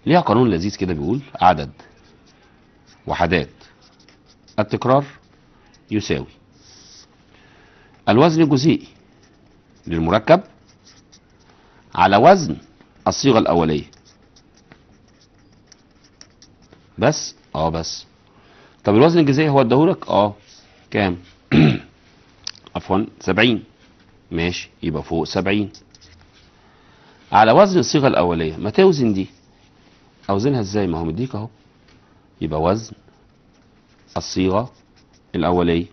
ليها قانون لذيذ كده بيقول عدد وحدات التكرار يساوي الوزن الجزيئي للمركب على وزن الصيغة الأولية بس اه بس طب الوزن الجزيئي هو اداهولك اه كام عفوا 70 ماشي يبقى فوق 70 على وزن الصيغة الأولية ما توزن دي اوزنها ازاي ما هو مديك اهو يبقى وزن الصيغه الاوليه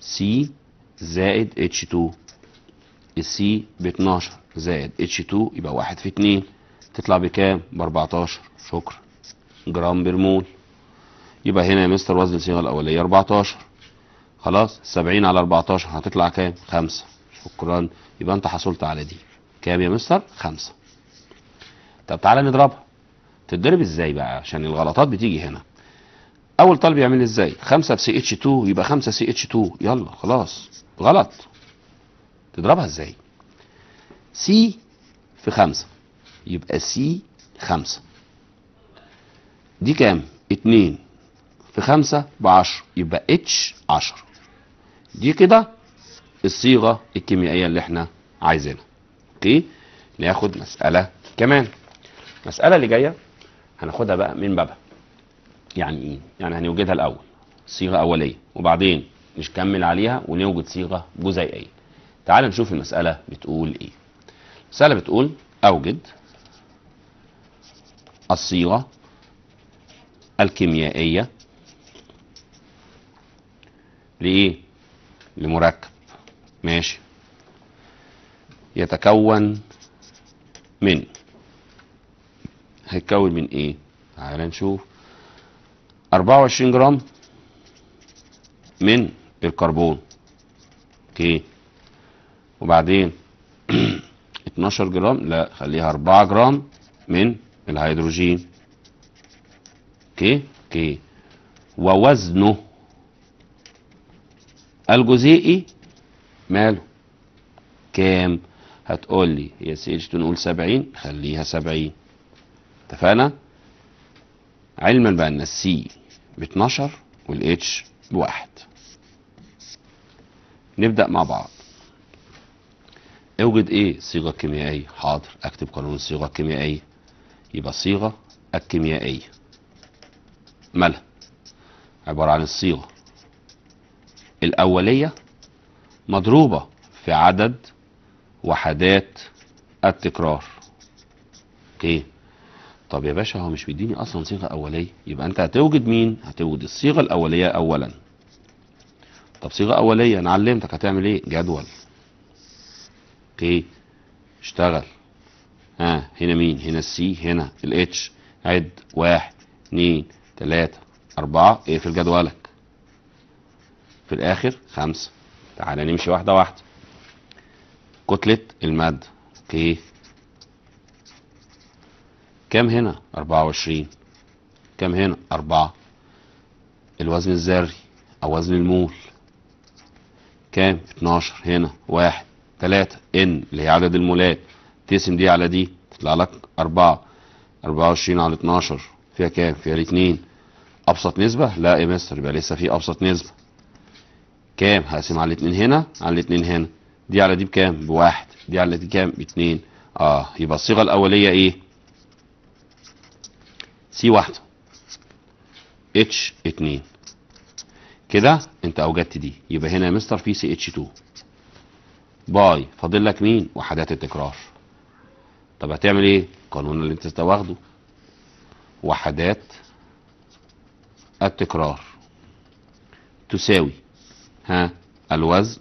سي زائد اتش 2 السي ب 12 زائد اتش 2 يبقى 1 في 2 تطلع بكام ب 14 شكرا جرام برمول يبقى هنا يا مستر وزن الصيغه الاوليه 14 خلاص 70 على 14 هتطلع كام 5 شكرا يبقى انت حصلت على دي كام يا مستر 5 طب تعالى نضربها تتضرب ازاي بقى عشان الغلطات بتيجي هنا اول طالب يعمل ازاي 5 في سي اتش 2 يبقى 5 سي اتش 2 يلا خلاص غلط تضربها ازاي سي في 5 يبقى سي 5 دي كام 2 في 5 ب 10 يبقى اتش 10 دي كده الصيغه الكيميائيه اللي احنا عايزينها اوكي ناخد مساله كمان المساله اللي جايه هناخدها بقى من بابها يعني ايه يعني هنوجدها الاول صيغه اوليه وبعدين نكمل عليها ونوجد صيغه جزيئيه تعال نشوف المساله بتقول ايه المساله بتقول اوجد الصيغه الكيميائيه لايه لمركب ماشي يتكون من هيتكون من ايه تعالى نشوف 24 جرام من الكربون اوكي وبعدين 12 جرام لا خليها 4 جرام من الهيدروجين اوكي اوكي ووزنه الجزيئي ماله كام هتقول لي هي سي اتش نقول 70 خليها 70 اتفقنا علما بان السي ب 12 والاتش بواحد نبدأ مع بعض اوجد ايه صيغة كيميائية حاضر اكتب قانون الصيغة الكيميائية يبقى الصيغة الكيميائية مالها عبارة عن الصيغة الأولية مضروبة في عدد وحدات التكرار اوكي طب يا باشا هو مش بيديني اصلا صيغه اوليه يبقى انت هتوجد مين هتوجد الصيغه الاوليه اولا طب صيغه اوليه انا علمتك هتعمل ايه جدول اوكي اشتغل ها هنا مين هنا السي هنا الاتش عد واحد اتنين تلاتة اربعة اقفل إيه جدولك في الاخر خمسة تعالى نمشي واحدة واحدة كتلة المادة اوكي كام هنا 24 كام هنا 4 الوزن الذري او وزن المول كام 12 هنا 1 3 ان اللي هي عدد المولات تقسم دي على دي تطلع لك 4 24 على 12 فيها كام فيها 2 ابسط نسبه لا يا مستر يبقى لسه في ابسط نسبه كام هقسم على 2 هنا على 2 هنا دي على دي بكام بواحد دي على دي كام 2 اه يبقى الصيغه الاوليه ايه سي واحدة اتش اتنين كده انت اوجدت دي يبقى هنا يا مستر في سي اتش 2 باي فاضل لك مين وحدات التكرار طب هتعمل ايه القانون اللي انت واخده وحدات التكرار تساوي ها الوزن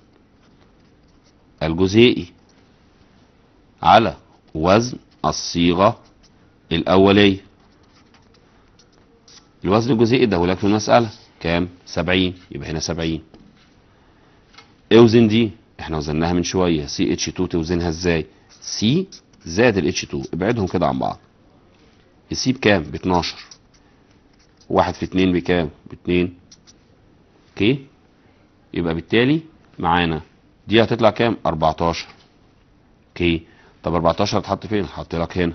الجزيئي على وزن الصيغة الأولية الوزن الجزيئي ده لك في المسألة كام 70 يبقى هنا 70 اوزن دي احنا وزناها من شوية سي اتش 2 توزنها ازاي سي زائد الاتش 2 ابعدهم كده عن بعض السي بكام ب 12 1 في 2 بكام ب 2 اوكي يبقى بالتالي معانا دي هتطلع كام 14 اوكي طب 14 هتحط فين هتحط لك هنا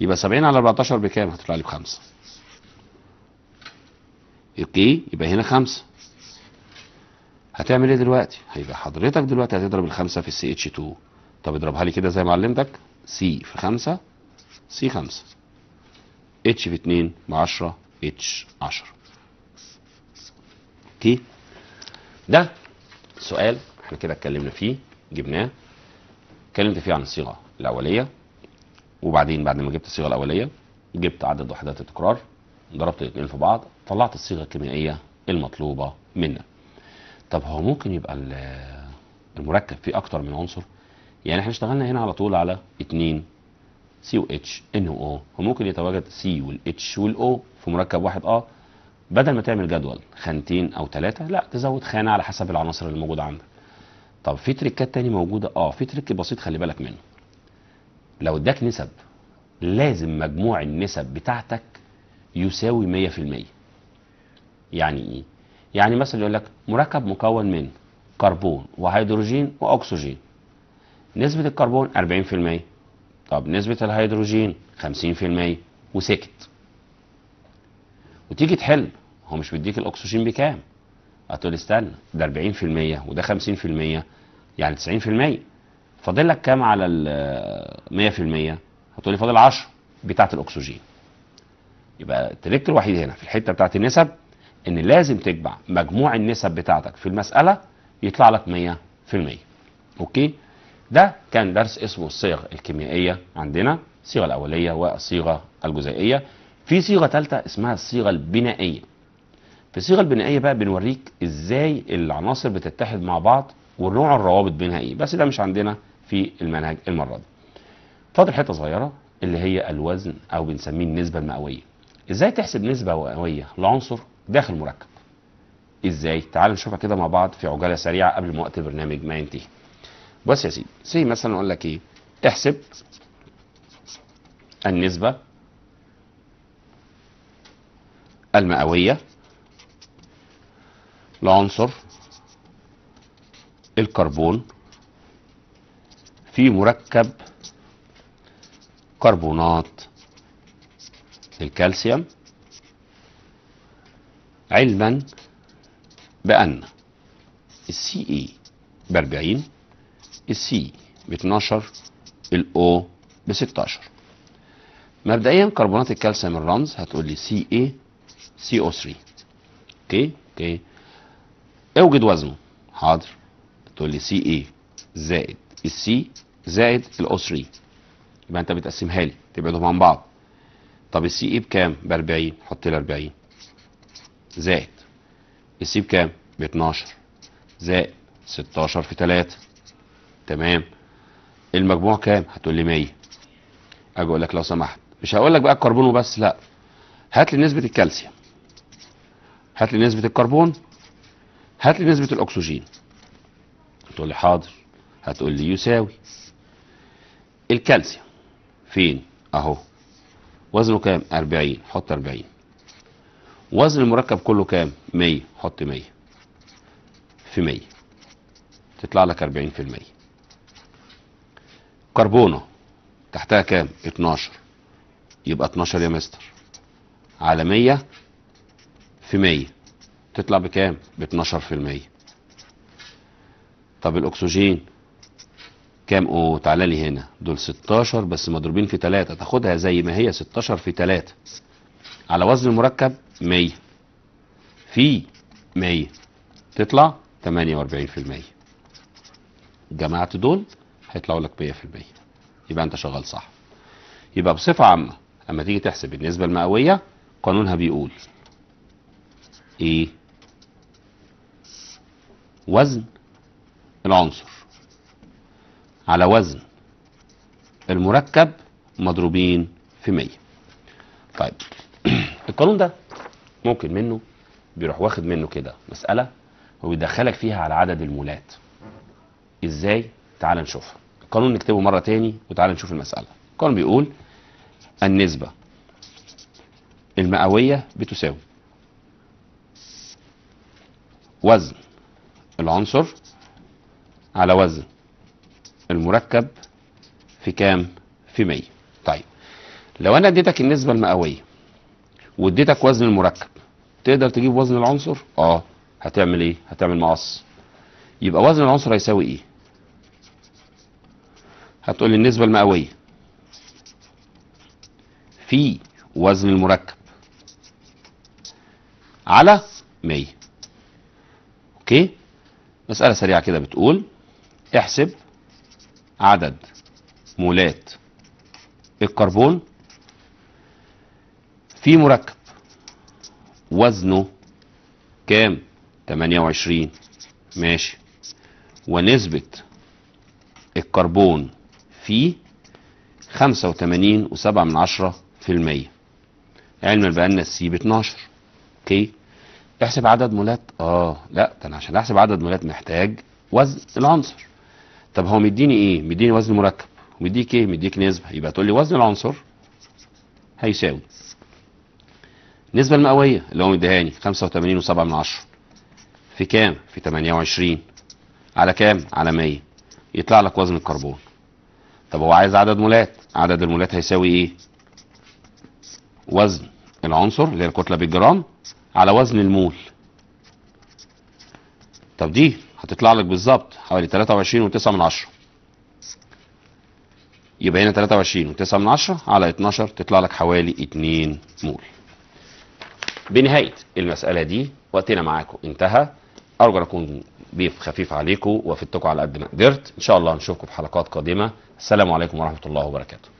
يبقى 70 على 14 بكام هتطلع لي بخمسة اوكي إيه؟ يبقى هنا خمسة هتعمل ايه دلوقتي هيبقى حضرتك دلوقتي هتضرب الخمسة في السي اتش 2 طب اضربها لي كده زي ما علمتك سي في خمسة سي خمسة اتش في اتنين 10 اتش عشرة اوكي ده سؤال احنا كده اتكلمنا فيه جبناه اتكلمت فيه عن الصيغه الاوليه وبعدين بعد ما جبت الصيغه الاوليه جبت عدد وحدات التكرار ضربت الاثنين في بعض طلعت الصيغه الكيميائيه المطلوبه منا طب هو ممكن يبقى المركب فيه اكتر من عنصر يعني احنا اشتغلنا هنا على طول على 2 سي و اتش ان و او هو ممكن يتواجد سي والاتش والاو في مركب واحد اه بدل ما تعمل جدول خانتين او ثلاثه لا تزود خانه على حسب العناصر اللي موجوده عندك طب في تريكات تاني موجوده اه في تريك بسيط خلي بالك منه لو اداك نسب لازم مجموع النسب بتاعتك يساوي مية في المية يعني ايه يعني مثلا يقول لك مركب مكون من كربون وهيدروجين واكسجين نسبة الكربون 40% طب نسبة الهيدروجين 50% وسكت وتيجي تحل هو مش بيديك الاكسجين بكام هتقول استنى ده 40% وده 50% يعني 90% فاضل لك كام على ال 100% هتقول لي فاضل 10 بتاعه الاكسجين يبقى التريك الوحيد هنا في الحته بتاعت النسب ان لازم تجمع مجموع النسب بتاعتك في المساله يطلع لك 100% اوكي ده كان درس اسمه الصيغ الكيميائيه عندنا الصيغه الاوليه والصيغه الجزيئيه في صيغه ثالثه اسمها الصيغه البنائيه في الصيغه البنائيه بقى بنوريك ازاي العناصر بتتحد مع بعض ونوع الروابط بينها ايه بس ده مش عندنا في المنهج المره دي فاضل حته صغيره اللي هي الوزن او بنسميه النسبه المئويه ازاي تحسب نسبة مئوية لعنصر داخل مركب ازاي تعال نشوفها كده مع بعض في عجالة سريعة قبل ما وقت البرنامج ما ينتهي بص يا سيدي سي مثلا اقول لك ايه احسب النسبة المئوية لعنصر الكربون في مركب كربونات للكالسيوم علما بأن السي اي ب 40 السي ب 12 الاو ب 16 مبدئيا كربونات الكالسيوم الرمز هتقول لي سي اي سي او 3 اوكي اوكي اوجد وزنه حاضر تقول لي سي اي e زائد السي زائد الاو 3 يبقى انت بتقسمها لي تبعدهم عن بعض طب السي اي بكام ب 40 حط لي 40 زائد السي إيه بكام ب 12 زائد 16 في 3 تمام المجموع كام هتقول لي 100 اجي اقول لك لو سمحت مش هقول لك بقى الكربون وبس لا هات لي نسبه الكالسيوم هات لي نسبه الكربون هات لي نسبه الاكسجين هتقول لي حاضر هتقول لي يساوي الكالسيوم فين اهو وزنه كام 40 حط 40 وزن المركب كله كام 100 حط 100 في 100 تطلع لك 40% كربونه تحتها كام 12 يبقى 12 يا مستر على 100 في 100 تطلع بكام ب 12% طب الاكسجين كام او تعالى لي هنا دول 16 بس مضروبين في 3 تاخدها زي ما هي 16 في 3 على وزن المركب 100 في 100 تطلع 48% جمعت دول هيطلعوا لك 100% يبقى انت شغال صح يبقى بصفة عامة اما تيجي تحسب النسبة المئوية قانونها بيقول ايه وزن العنصر على وزن المركب مضروبين في 100 طيب القانون ده ممكن منه بيروح واخد منه كده مسألة وبيدخلك فيها على عدد المولات ازاي تعال نشوفها القانون نكتبه مرة تاني وتعال نشوف المسألة القانون بيقول النسبة المئوية بتساوي وزن العنصر على وزن المركب في كام في 100 طيب لو انا اديتك النسبه المئويه واديتك وزن المركب تقدر تجيب وزن العنصر اه هتعمل ايه هتعمل مقص يبقى وزن العنصر هيساوي ايه هتقول النسبه المئويه في وزن المركب على 100 اوكي مساله سريعه كده بتقول احسب عدد مولات الكربون في مركب وزنه كام 28 ماشي ونسبة الكربون فيه 85.7 من عشرة في المية علما بأن السي ب 12 اوكي احسب عدد مولات اه لا ده انا عشان احسب عدد مولات محتاج وزن العنصر طب هو مديني ايه مديني وزن مركب مديك ايه مديك نسبة يبقى تقول لي وزن العنصر هيساوي النسبة المئوية اللي هو مديهاني 85.7 في كام في 28 على كام على 100 يطلع لك وزن الكربون طب هو عايز عدد مولات عدد المولات هيساوي ايه وزن العنصر اللي هي الكتلة بالجرام على وزن المول طب دي هتطلع لك بالظبط حوالي 23 وتسعة من عشرة يبقى هنا 23 وتسعة من عشرة على 12 تطلع لك حوالي 2 مول بنهاية المسألة دي وقتنا معاكم انتهى أرجو أن أكون بيف خفيف عليكم وفدتكم على قد ما قدرت إن شاء الله نشوفكم في حلقات قادمة السلام عليكم ورحمة الله وبركاته